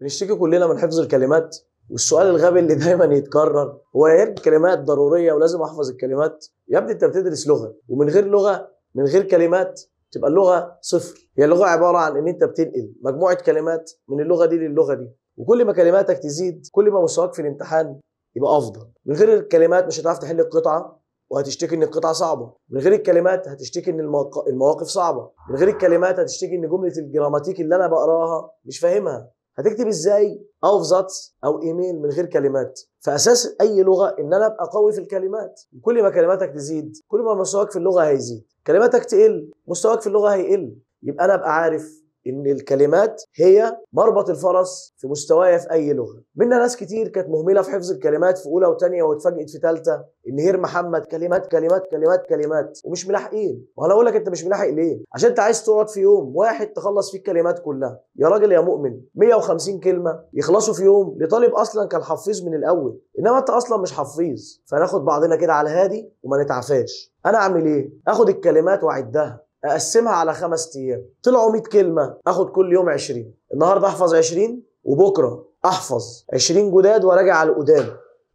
بنشتكي كلنا من حفظ الكلمات والسؤال الغبي اللي دايما يتكرر هو يا الكلمات ضروريه ولازم احفظ الكلمات يا ابني انت بتدرس لغه ومن غير لغه من غير كلمات تبقى اللغه صفر هي اللغه عباره عن ان انت بتنقل مجموعه كلمات من اللغه دي للغه دي وكل ما كلماتك تزيد كل ما مستواك في الامتحان يبقى افضل من غير الكلمات مش هتعرف تحل القطعه وهتشتكي ان القطعه صعبه من غير الكلمات هتشتكي ان المواقف صعبه من غير الكلمات هتشتكي ان جمله الجراماتيك اللي انا بقراها مش فاهمها هتكتب ازاي اوفزاتس او ايميل من غير كلمات فاساس اي لغه ان انا ابقى قوي في الكلمات كل ما كلماتك تزيد كل ما مستواك في اللغه هيزيد كلماتك تقل مستواك في اللغه هيقل يبقى انا ابقى عارف ان الكلمات هي مربط الفرس في مستوايا في اي لغه منا ناس كتير كانت مهمله في حفظ الكلمات في اولى وثانيه واتفاجئت في ثالثه ان هير محمد كلمات كلمات كلمات كلمات ومش ملاحقين وانا اقول لك انت مش ملاحق ليه عشان انت عايز تقعد في يوم واحد تخلص فيه الكلمات كلها يا راجل يا مؤمن 150 كلمه يخلصوا في يوم لطالب اصلا كان حفيظ من الاول انما انت اصلا مش حفيظ فناخد بعضنا كده على هادي وما نتعفاش انا اعمل ايه اخد الكلمات واعدها اقسمها على خمس ايام طلعوا 100 كلمه اخد كل يوم 20 النهارده احفظ 20 وبكره احفظ 20 جداد وراجع على القدام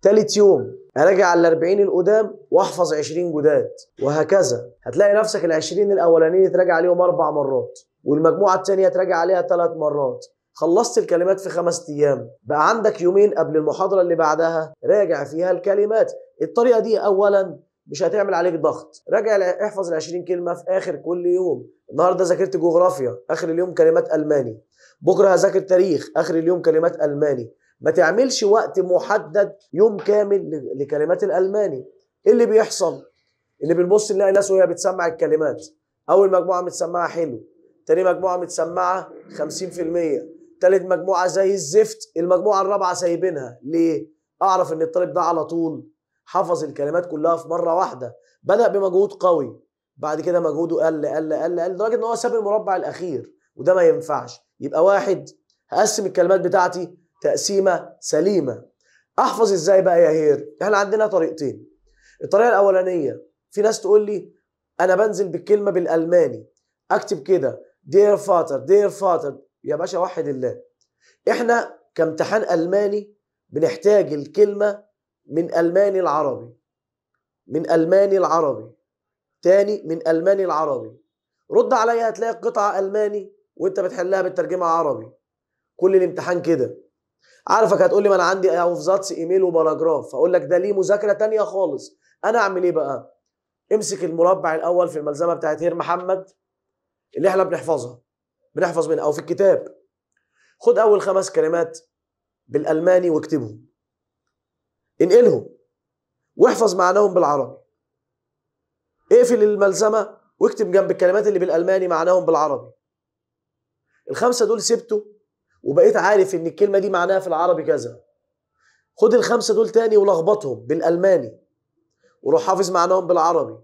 تالت يوم اراجع على ال 40 القدام واحفظ 20 جداد وهكذا هتلاقي نفسك ال 20 الاولانيين تراجع عليهم اربع مرات والمجموعه الثانيه تراجع عليها ثلاث مرات خلصت الكلمات في خمس ايام بقى عندك يومين قبل المحاضره اللي بعدها راجع فيها الكلمات الطريقه دي اولا مش هتعمل عليك ضغط راجع احفظ ال 20 كلمه في اخر كل يوم النهارده ذاكرت جغرافيا اخر اليوم كلمات الماني بكره هذاكر تاريخ اخر اليوم كلمات الماني ما تعملش وقت محدد يوم كامل لكلمات الالماني ايه اللي بيحصل اللي بنبص نلاقي ناس وهي بتسمع الكلمات اول مجموعه متسمعه حلو تاني مجموعه متسمعه 50% تالت مجموعه زي الزفت المجموعه الرابعه سايبينها ليه اعرف ان الطالب ده على طول حفظ الكلمات كلها في مره واحده بدا بمجهود قوي بعد كده مجهوده قل قل قل قل لدرجه ان هو ساب المربع الاخير وده ما ينفعش يبقى واحد هقسم الكلمات بتاعتي تقسيمه سليمه احفظ ازاي بقى يا هير احنا عندنا طريقتين الطريقه الاولانيه في ناس تقول لي انا بنزل بالكلمه بالالماني اكتب كده دير فاتر دير فاتر يا باشا وحد الله احنا كامتحان الماني بنحتاج الكلمه من ألماني العربي من ألماني العربي تاني من ألماني العربي رد عليا هتلاقي قطعة ألماني وأنت بتحلها بالترجمة عربي كل الامتحان كده عارفك هتقول لي ما انا عندي ذاتس ايميل وباراجراف اقول لك ده ليه مذاكره تانية خالص انا اعمل ايه بقى امسك المربع الاول في الملزمه بتاعت هير محمد اللي احنا بنحفظها بنحفظ منها او في الكتاب خد اول خمس كلمات بالالماني واكتبهم انقلهم واحفظ معناهم بالعربي اقفل الملزمه واكتب جنب الكلمات اللي بالالماني معناهم بالعربي الخمسه دول سبته وبقيت عارف ان الكلمه دي معناها في العربي كذا خد الخمسه دول تاني ولخبطهم بالالماني وروح حافظ معناهم بالعربي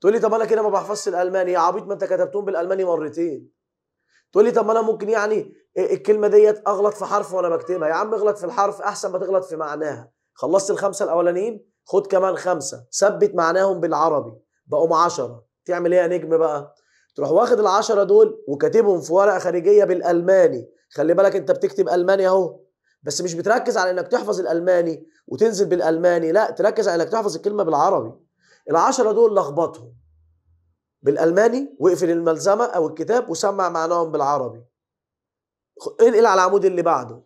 تقول لي طب انا كده ما بحفظش الالماني يا عبيط ما انت كتبتهم بالالماني مرتين تقول لي طب ما انا ممكن يعني الكلمه ديت اغلط في حرف وانا بكتبها يا عم اغلط في الحرف احسن ما تغلط في معناها خلصت الخمسه الاولانيين خد كمان خمسه ثبت معناهم بالعربي بقوا 10 تعمل ايه يا نجم بقى تروح واخد العشرة دول وكاتبهم في ورقه خارجيه بالالماني خلي بالك انت بتكتب الماني اهو بس مش بتركز على انك تحفظ الالماني وتنزل بالالماني لا تركز على انك تحفظ الكلمه بالعربي العشرة دول لخبطهم بالالماني واقفل الملزمه او الكتاب وسمع معناهم بالعربي انقل على العمود اللي بعده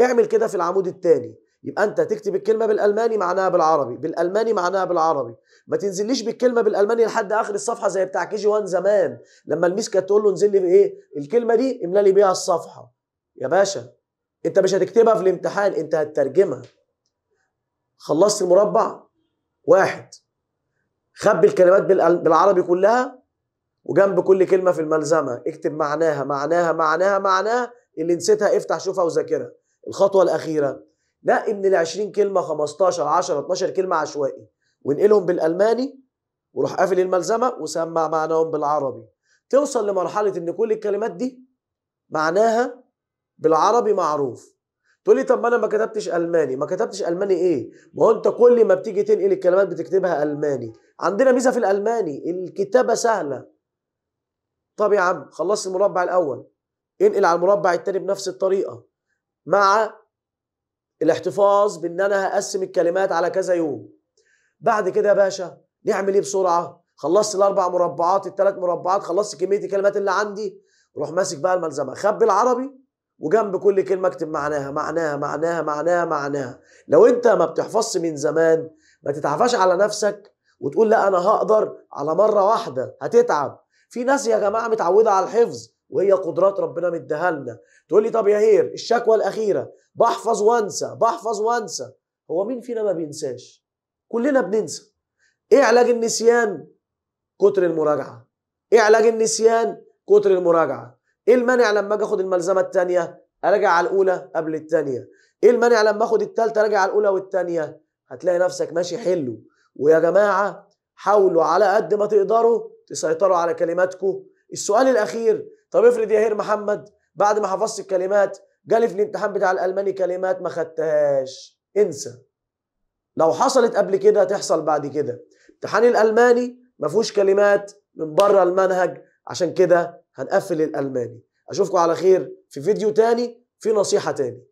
اعمل كده في العمود الثاني يبقى انت تكتب الكلمه بالالماني معناها بالعربي بالالماني معناها بالعربي ما تنزليش بالكلمه بالالماني لحد اخر الصفحه زي بتاع كي جي 1 زمان لما الميس كانت تقول له انزل لي بايه الكلمه دي املا لي بيها الصفحه يا باشا انت مش هتكتبها في الامتحان انت هتترجمها خلصت المربع واحد خبي الكلمات بالعربي كلها وجنب كل كلمه في الملزمه اكتب معناها معناها معناها معناها اللي نسيتها افتح شوفها وذاكرها الخطوه الاخيره نقي من ال 20 كلمه 15 10 12 كلمه عشوائي وانقلهم بالالماني وروح قافل الملزمه وسمع معناهم بالعربي توصل لمرحله ان كل الكلمات دي معناها بالعربي معروف تقول لي طب ما انا ما كتبتش الماني ما كتبتش الماني ايه ما هو انت كل ما بتيجي تنقل الكلمات بتكتبها الماني عندنا ميزه في الالماني الكتابه سهله طب يا عم خلصت المربع الاول انقل على المربع الثاني بنفس الطريقه مع الاحتفاظ بان انا هقسم الكلمات على كذا يوم بعد كده يا باشا نعمل ايه بسرعه خلصت الاربع مربعات الثلاث مربعات خلصت كميه الكلمات اللي عندي روح ماسك بقى الملزمه خبي العربي وجنب كل كلمه اكتب معناها معناها معناها معناها معناها لو انت ما بتحفظش من زمان ما تتعفاش على نفسك وتقول لا انا هقدر على مره واحده هتتعب في ناس يا جماعه متعوده على الحفظ وهي قدرات ربنا مديها لنا تقول لي طب يا هير الشكوى الاخيره بحفظ وانسى بحفظ وانسى هو مين فينا ما بينساش كلنا بننسى ايه علاج النسيان كتر المراجعه ايه علاج النسيان كتر المراجعه ايه المانع لما اجي اخد الملزمه الثانيه اراجع على الاولى قبل الثانيه ايه المانع لما اخد الثالثه اراجع على الاولى والثانيه هتلاقي نفسك ماشي حلو ويا جماعه حاولوا على قد ما تقدروا تسيطروا على كلماتكم السؤال الاخير طب افرض يا هير محمد بعد ما حفظت الكلمات جالي في الامتحان بتاع الالماني كلمات ما خدتهاش انسى لو حصلت قبل كده تحصل بعد كده امتحان الالماني ما فيهوش كلمات من بره المنهج عشان كده هنقفل الالماني اشوفكم على خير في فيديو تاني في نصيحه تاني